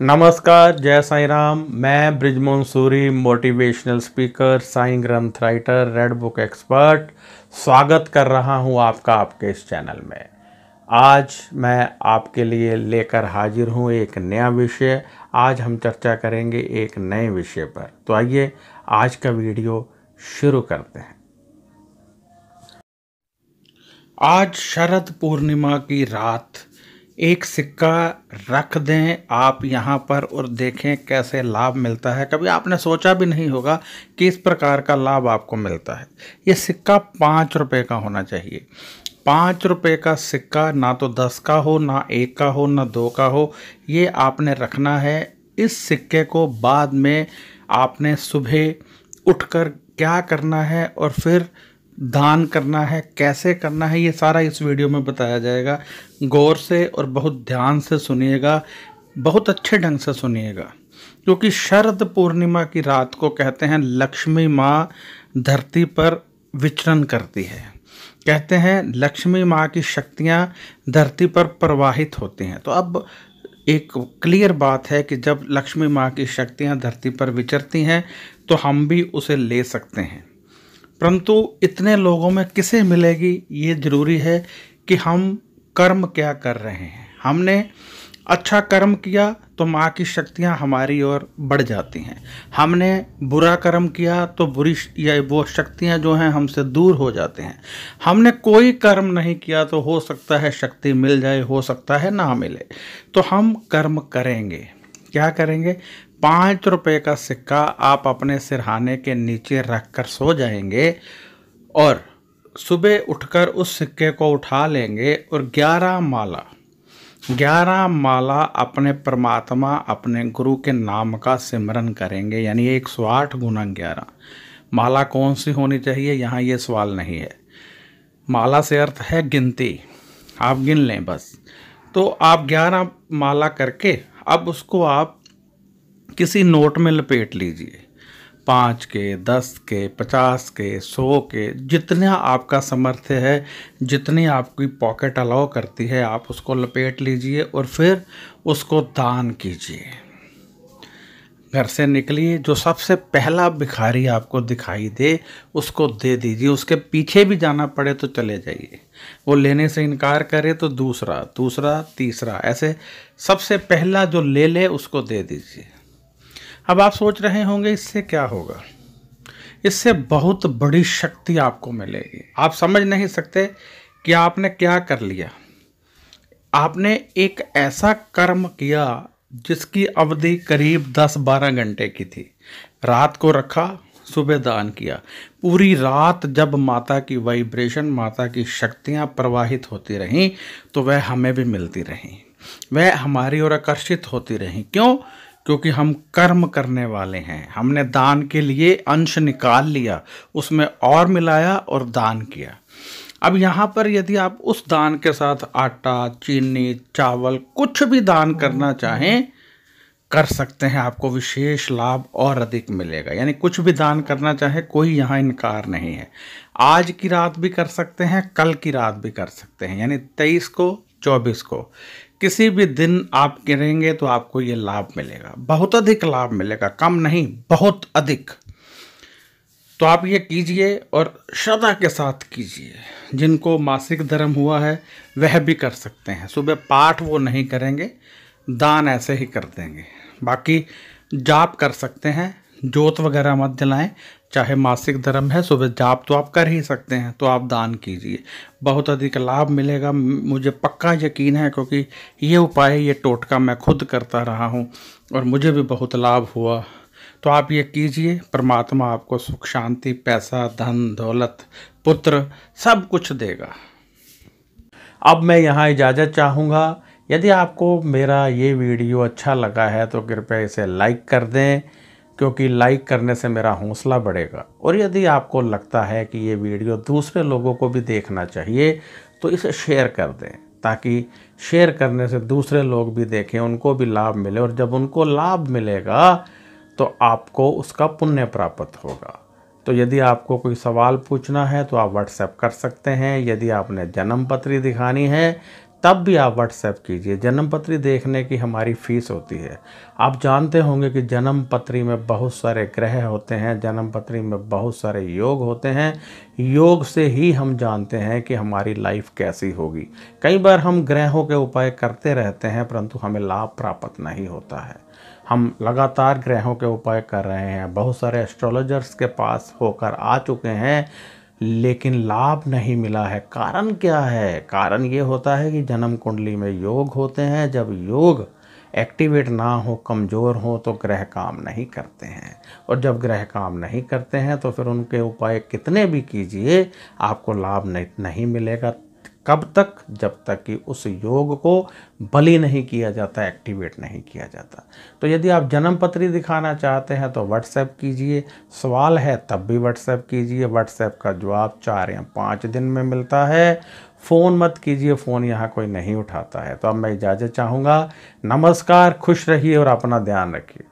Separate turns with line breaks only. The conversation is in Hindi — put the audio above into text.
नमस्कार जय साई राम मैं ब्रिजमोहन सूरी मोटिवेशनल स्पीकर साई ग्रंथ राइटर रेड बुक एक्सपर्ट स्वागत कर रहा हूं आपका आपके इस चैनल में आज मैं आपके लिए लेकर हाजिर हूं एक नया विषय आज हम चर्चा करेंगे एक नए विषय पर तो आइए आज का वीडियो शुरू करते हैं आज शरद पूर्णिमा की रात एक सिक्का रख दें आप यहाँ पर और देखें कैसे लाभ मिलता है कभी आपने सोचा भी नहीं होगा कि इस प्रकार का लाभ आपको मिलता है ये सिक्का पाँच रुपये का होना चाहिए पाँच रुपये का सिक्का ना तो दस का हो ना एक का हो ना दो का हो ये आपने रखना है इस सिक्के को बाद में आपने सुबह उठकर क्या करना है और फिर दान करना है कैसे करना है ये सारा इस वीडियो में बताया जाएगा गौर से और बहुत ध्यान से सुनिएगा बहुत अच्छे ढंग से सुनिएगा क्योंकि शरद पूर्णिमा की रात को कहते हैं लक्ष्मी माँ धरती पर विचरण करती है कहते हैं लक्ष्मी माँ की शक्तियाँ धरती पर प्रवाहित होती हैं तो अब एक क्लियर बात है कि जब लक्ष्मी माँ की शक्तियाँ धरती पर विचरती हैं तो हम भी उसे ले सकते हैं परंतु इतने लोगों में किसे मिलेगी ये ज़रूरी है कि हम कर्म क्या कर रहे हैं हमने अच्छा कर्म किया तो माँ की शक्तियाँ हमारी ओर बढ़ जाती हैं हमने बुरा कर्म किया तो बुरी या वो शक्तियाँ जो हैं हमसे दूर हो जाते हैं हमने कोई कर्म नहीं किया तो हो सकता है शक्ति मिल जाए हो सकता है ना मिले तो हम कर्म करेंगे क्या करेंगे पाँच रुपये का सिक्का आप अपने सिरहाने के नीचे रख कर सो जाएंगे और सुबह उठकर उस सिक्के को उठा लेंगे और ग्यारह माला ग्यारह माला अपने परमात्मा अपने गुरु के नाम का सिमरन करेंगे यानी एक सौ आठ गुना ग्यारह माला कौन सी होनी चाहिए यहाँ ये सवाल नहीं है माला से अर्थ है गिनती आप गिन लें बस तो आप ग्यारह माला करके अब उसको आप किसी नोट में लपेट लीजिए पाँच के दस के पचास के सौ के जितना आपका सामर्थ्य है जितनी आपकी पॉकेट अलाउ करती है आप उसको लपेट लीजिए और फिर उसको दान कीजिए घर से निकलिए जो सबसे पहला भिखारी आपको दिखाई दे उसको दे दीजिए उसके पीछे भी जाना पड़े तो चले जाइए वो लेने से इनकार करे तो दूसरा दूसरा तीसरा ऐसे सबसे पहला जो ले ले उसको दे दीजिए अब आप सोच रहे होंगे इससे क्या होगा इससे बहुत बड़ी शक्ति आपको मिलेगी आप समझ नहीं सकते कि आपने क्या कर लिया आपने एक ऐसा कर्म किया जिसकी अवधि करीब 10-12 घंटे की थी रात को रखा सुबह दान किया पूरी रात जब माता की वाइब्रेशन माता की शक्तियाँ प्रवाहित होती रहीं तो वह हमें भी मिलती रहीं वह हमारी ओर आकर्षित होती रहीं क्यों क्योंकि हम कर्म करने वाले हैं हमने दान के लिए अंश निकाल लिया उसमें और मिलाया और दान किया अब यहाँ पर यदि आप उस दान के साथ आटा चीनी चावल कुछ भी दान करना चाहें कर सकते हैं आपको विशेष लाभ और अधिक मिलेगा यानी कुछ भी दान करना चाहे कोई यहाँ इनकार नहीं है आज की रात भी कर सकते हैं कल की रात भी कर सकते हैं यानी तेईस को चौबीस को किसी भी दिन आप गिरेंगे तो आपको ये लाभ मिलेगा बहुत अधिक लाभ मिलेगा कम नहीं बहुत अधिक तो आप ये कीजिए और श्रद्धा के साथ कीजिए जिनको मासिक धर्म हुआ है वह भी कर सकते हैं सुबह पाठ वो नहीं करेंगे दान ऐसे ही कर देंगे बाकी जाप कर सकते हैं जोत वगैरह मत जलाएं चाहे मासिक धर्म है सुबह जाप तो आप कर ही सकते हैं तो आप दान कीजिए बहुत अधिक लाभ मिलेगा मुझे पक्का यकीन है क्योंकि ये उपाय ये टोटका मैं खुद करता रहा हूँ और मुझे भी बहुत लाभ हुआ तो आप ये कीजिए परमात्मा आपको सुख शांति पैसा धन दौलत पुत्र सब कुछ देगा अब मैं यहाँ इजाज़त चाहूँगा यदि आपको मेरा ये वीडियो अच्छा लगा है तो कृपया इसे लाइक कर दें क्योंकि लाइक करने से मेरा हौसला बढ़ेगा और यदि आपको लगता है कि ये वीडियो दूसरे लोगों को भी देखना चाहिए तो इसे शेयर कर दें ताकि शेयर करने से दूसरे लोग भी देखें उनको भी लाभ मिले और जब उनको लाभ मिलेगा तो आपको उसका पुण्य प्राप्त होगा तो यदि आपको कोई सवाल पूछना है तो आप व्हाट्सएप कर सकते हैं यदि आपने जन्म पत्री दिखानी है तब भी आप व्हाट्सएप कीजिए जन्म पत्री देखने की हमारी फ़ीस होती है आप जानते होंगे कि जन्म पत्री में बहुत सारे ग्रह होते हैं जन्म पत्री में बहुत सारे योग होते हैं योग से ही हम जानते हैं कि हमारी लाइफ कैसी होगी कई बार हम ग्रहों के उपाय करते रहते हैं परंतु हमें लाभ प्राप्त नहीं होता है हम लगातार ग्रहों के उपाय कर रहे हैं बहुत सारे एस्ट्रोलॉजर्स के पास होकर आ चुके हैं लेकिन लाभ नहीं मिला है कारण क्या है कारण ये होता है कि जन्म कुंडली में योग होते हैं जब योग एक्टिवेट ना हो कमज़ोर हो तो ग्रह काम नहीं करते हैं और जब ग्रह काम नहीं करते हैं तो फिर उनके उपाय कितने भी कीजिए आपको लाभ नहीं मिलेगा कब तक जब तक कि उस योग को बलि नहीं किया जाता एक्टिवेट नहीं किया जाता तो यदि आप जन्म पत्री दिखाना चाहते हैं तो व्हाट्सएप कीजिए सवाल है तब भी व्हाट्सएप कीजिए व्हाट्सएप का जवाब चार या पाँच दिन में मिलता है फ़ोन मत कीजिए फ़ोन यहाँ कोई नहीं उठाता है तो अब मैं इजाज़त चाहूँगा नमस्कार खुश रहिए और अपना ध्यान रखिए